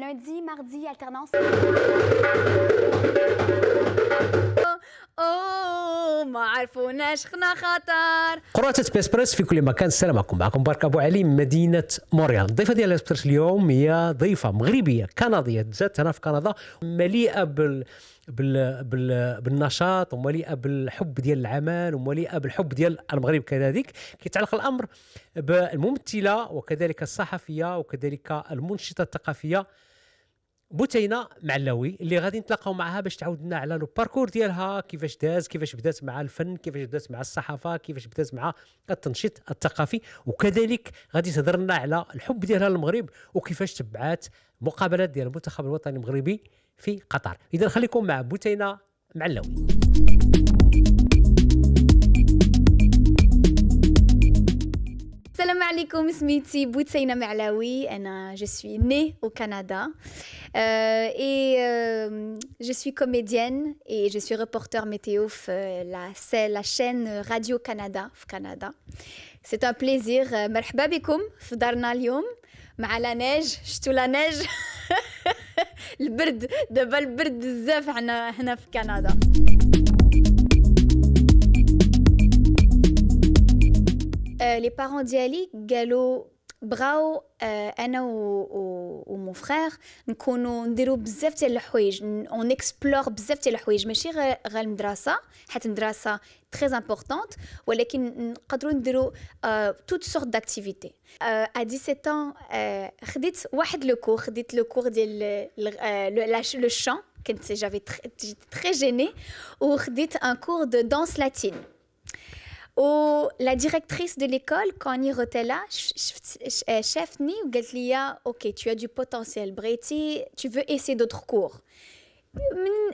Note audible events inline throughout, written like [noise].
Lundi, mardi, alternance. اوه oh, oh, ما عرفوناش خنا خطر قراتة بيسبريس في كل مكان السلام عليكم معكم بارك ابو علي من مدينه موريال الضيفه ديال اسبريس اليوم هي ضيفه مغربيه كنديه جات هنا في كندا مليئه بال بال... بال... بالنشاط ومليئه بالحب ديال العمل ومليئه بالحب ديال المغرب كذلك كيتعلق الامر بالممثله وكذلك الصحفيه وكذلك المنشطه الثقافيه بوتينا معلوي اللي غادي نتلاقاو معها باش لنا على لو باركور ديالها كيفاش داز كيفاش بدات مع الفن كيفاش بدات مع الصحافه كيفاش بدات مع التنشيط الثقافي وكذلك غادي تهضر لنا على الحب ديالها للمغرب وكيفاش تبعات مقابلات ديال المنتخب الوطني المغربي في قطر اذا خليكم مع بوتينا معلوي عليكم سميتي بوتسينة معلاوي أنا je suis née au Canada euh, et euh, je suis comédienne et je suis reporter météo euh, la, la chaîne Radio Canada في Canada. C'est un plaisir. مرحبا بكم في دارنا اليوم مع لا نيج شتو لا نيج البرد دابا البرد بزاف هنا هنا في كندا Euh, les parents d'Ali, bravo, Brao, euh, Anna ou mon frère, nous on explore bzef tel huij. Mais chez Ghalm Drasa, cette Drasa très importante, mais on nous toutes sortes d'activités. Euh, à 17 ans, j'ai fait un cours, le cours de chant, j'avais très gênée, ou j'ai un cours de danse latine la directrice de l'école, Connie Rotella, euh, chef ni ou OK, tu as du potentiel, Breti, tu veux essayer d'autres cours.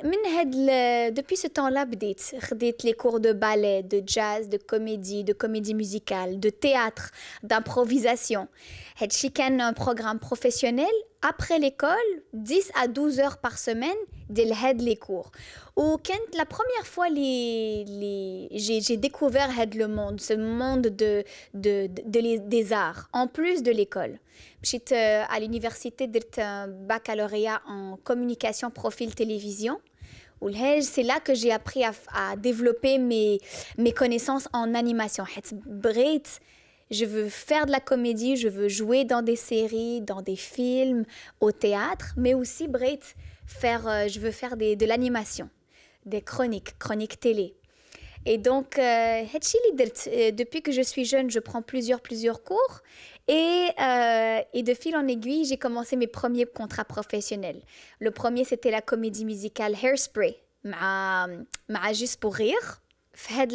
depuis ce temps-là, j'ai les cours de ballet, de jazz, de comédie, de comédie musicale, de théâtre, d'improvisation. J'ai un programme professionnel après l'école, 10 à 12 heures par semaine, d'Elhed les cours. Au Kent, la première fois les, j'ai découvert e le monde, ce monde de, des arts, en plus de l'école. J'étais euh, à l'université, j'ai un baccalauréat en communication profil télévision. E c'est là que j'ai appris à, développer mes connaissances en animation je veux faire de la comédie, je veux jouer dans des séries, dans des films, au théâtre, mais aussi, Brett, faire, euh, je veux faire de l'animation, des chroniques, chroniques télé. Et donc, euh, euh, depuis que je suis jeune, je prends plusieurs, plusieurs cours. Et, de fil en aiguille, j'ai commencé mes premiers contrats professionnels. Le premier, c'était la comédie musicale Hairspray, Juste pour rire. Head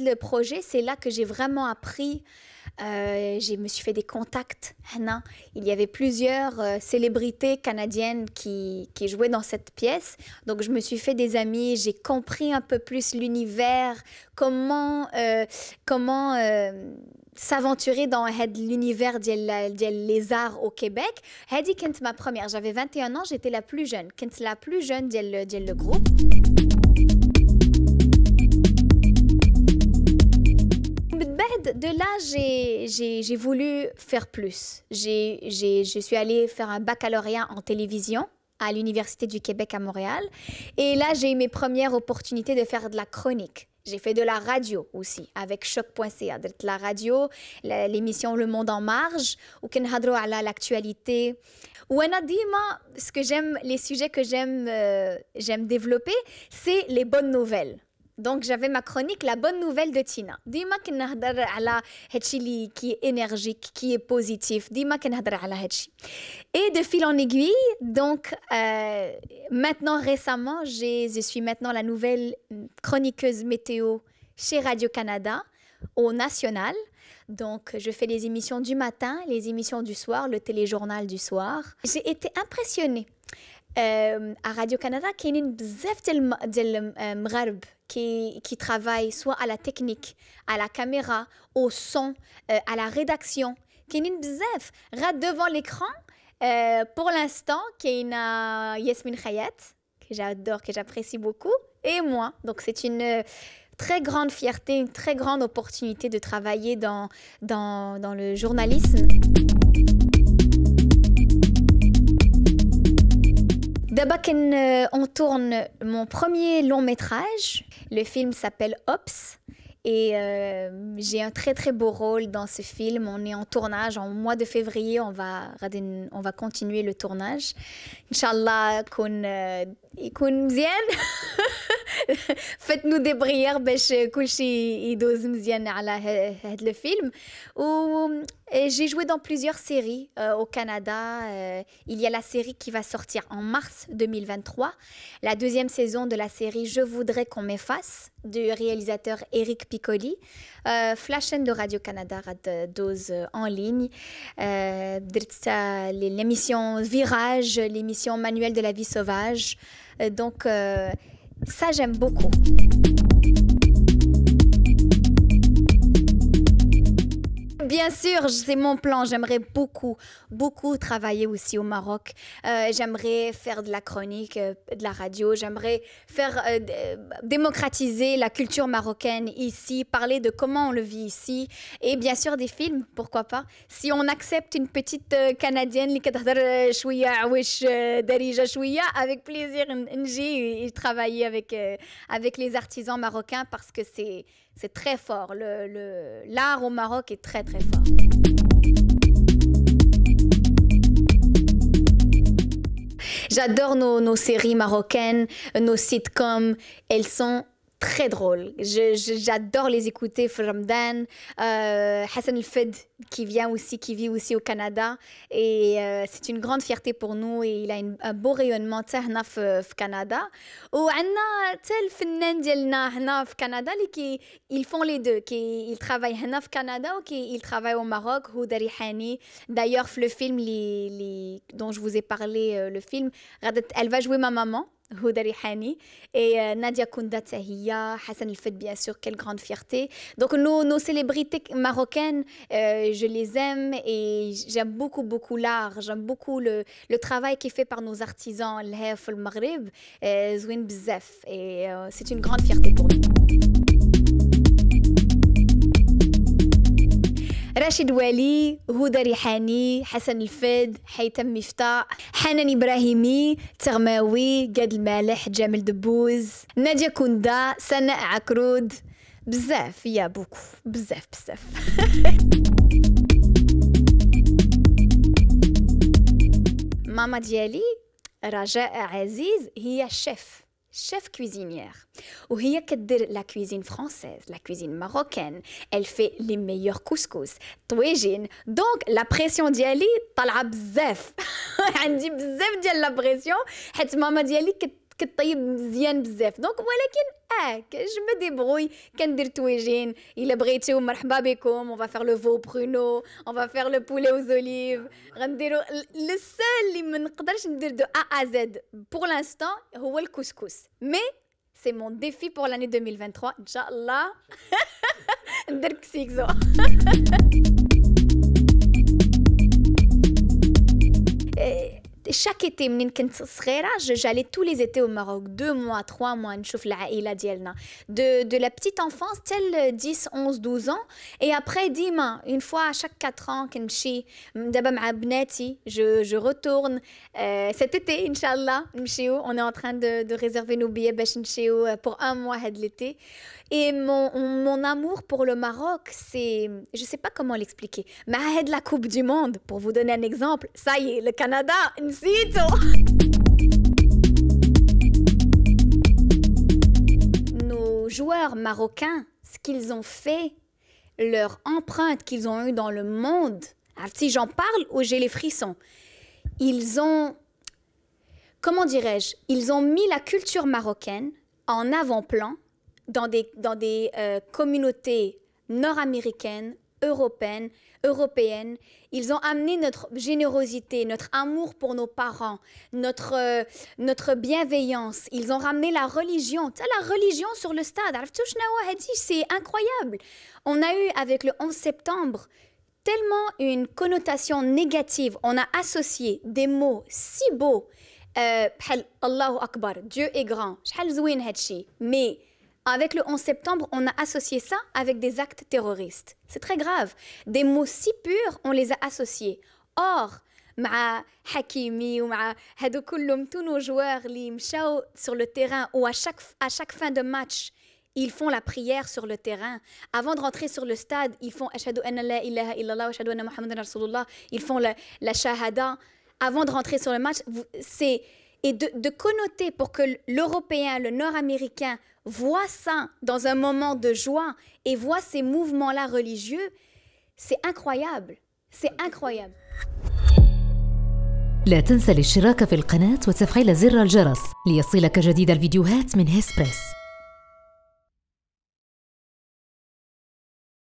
le projet, c'est là que j'ai vraiment appris. Euh, je me suis fait des contacts. Il y avait plusieurs euh, célébrités canadiennes qui, jouaient dans cette pièce. Donc, je me suis fait des amis. J'ai compris un peu plus l'univers, comment, euh, comment euh, s'aventurer dans l'univers des arts au Québec. Heidi Kent, ma première. J'avais 21 ans, j'étais la plus jeune. Kent, la plus jeune le groupe. j'ai voulu faire plus. je suis allée faire un baccalauréat en télévision à l'Université du Québec à Montréal. Et là, j'ai eu mes premières opportunités de faire de la chronique. J'ai fait de la radio aussi avec choc.ca, de la radio, l'émission Le Monde en marge, ou Kenhadro à l'actualité. Ou ce que j'aime, les sujets que j'aime, euh, j'aime développer, c'est les bonnes nouvelles. Donc j'avais ma chronique la bonne nouvelle de Tina. Dima كنهضر ala qui qui est énergique, qui est positif. Dima كنهضر ala Et de fil en aiguille, donc euh, maintenant récemment, je suis maintenant la nouvelle chroniqueuse météo chez Radio Canada au national. Donc, je fais les émissions du matin, les émissions du soir, le téléjournal du soir. J'ai été impressionnée euh, à Radio-Canada il y a qui, qui travaillent soit à la technique, à la caméra, au son, euh, à la rédaction. a beaucoup, devant l'écran euh, pour l'instant a Yasmine Khayat que j'adore que j'apprécie beaucoup et moi donc c'est une très grande fierté, une très grande opportunité de travailler dans, dans le journalisme. Euh, on tourne mon premier long métrage. Le film s'appelle Ops. Et euh, j'ai un très très beau rôle dans ce film. On est en tournage. En mois de février, on va, on va continuer le tournage. Inch'Allah, faites faites nous des brières couche, كلشي يدوز مزيان à le film ou j'ai joué dans plusieurs séries euh, au Canada. Euh, il y a la série qui va sortir en mars 2023, la deuxième saison de la série Je voudrais qu'on m'efface du réalisateur Eric Piccoli. Euh, flash-chaîne de Radio-Canada, dose en ligne. l'émission Virage, l'émission Manuel de la vie sauvage. donc ça, j'aime beaucoup. bien sûr, c'est mon plan. J'aimerais beaucoup, beaucoup travailler aussi au Maroc. Euh, j'aimerais faire de la chronique, euh, de la radio. J'aimerais faire euh, démocratiser la culture marocaine ici, parler de comment on le vit ici. Et bien sûr, des films, pourquoi pas. Si on accepte une petite Canadienne, ah avec plaisir, et travailler avec, avec les artisans marocains parce que c'est c'est très fort. L'art le, l'art au Maroc est très très fort. J'adore nos, séries marocaines, euh, nos sitcoms. Elles sont très drôles. J'adore les écouter. Framdan, euh, Hassan El-Fed, qui vient aussi, qui vit aussi au Canada. Et euh, c'est une grande fierté pour nous. Et il a un beau rayonnement tu euh, Canada. Et Canada y Anna, الفنان ديالنا هنا في Canada, ils font les deux, qui ils travaillent هنا Canada ou qu'ils qui travaillent au Maroc. Houda Rihani. d'ailleurs le film dont je vous ai parlé euh, le film elle va jouer ma maman. Houda Rihani et Nadia Kounda Tahia, Hassan El bien sûr, quelle grande fierté. Donc nos, célébrités marocaines, je les aime et j'aime beaucoup, beaucoup l'art. J'aime beaucoup le, travail qui est fait par nos artisans, au Maroc, Maghreb, euh, Zouin Bzef. Et euh, c'est une grande fierté pour nous. Rachid Wali, Houda Rihani, Hassan Elfed, Haytham Mifta, Hanan Ibrahimi, Tirmawi, Gad Malh, Jamel Debouz, Nadia Kounda, Sanaa Akroud. Bzaf, il y a beaucoup. [laughs] maman Diali, Raja Aziz, est chef, chef cuisinière. Et elle fait la cuisine française, la cuisine marocaine. Elle fait les meilleurs couscous, touejine. Donc la pression Diali, elle absorbe. Elle de la pression. C'est que Diali donc ah, je me débrouille a on va faire le veau on va faire le poulet aux olives le seul de A à Z pour l'instant c'est le couscous mais c'est mon défi pour l'année 2023 [laughs] [laughs] chaque été, j'allais tous les étés au Maroc, deux mois, trois mois, de, de la petite enfance, telle 10, 11, 12 ans. Et après, dima, une fois à chaque 4 ans, je, je retourne euh, cet été, Inch'Allah. On est en train de, réserver nos billets bah, pour un mois de l'été. Et mon, amour pour le Maroc, c'est. Je ne sais pas comment l'expliquer. Mais de la Coupe du Monde, pour vous donner un exemple, ça y est, le Canada, Nsito Nos joueurs marocains, ce qu'ils ont fait, leur empreinte qu'ils ont eue dans le monde, si j'en parle ou j'ai les frissons, ils ont. Comment dirais-je Ils ont mis la culture marocaine en avant-plan dans des, dans des euh, communautés nord-américaines, européennes, européennes. Ils ont amené notre générosité, notre amour pour nos parents, notre, euh, notre bienveillance. Ils ont ramené la religion. Tu la religion sur le stade. C'est incroyable. On a eu avec le 11 septembre tellement une connotation négative. On a associé des mots si beaux. Euh, Allahu Akbar, Dieu est grand. Mais avec le 11 septembre, on a associé ça avec des actes terroristes. C'est très grave. Des mots si purs, on les a associés. Or, مع Hakimi, ou هادو كلهم tous nos joueurs اللي مشاو sur le terrain ou à chaque à chaque fin de match ils font la prière sur le terrain avant de rentrer sur le stade ils font achadou anna la ilaha illallah wa anna muhammadan rasulullah ils font la, la shahada avant de rentrer sur le match c'est et de, connoter pour que l'Européen, le Nord-Américain voit ça dans un moment de joie et voit ces mouvements-là religieux, c'est incroyable. C'est incroyable.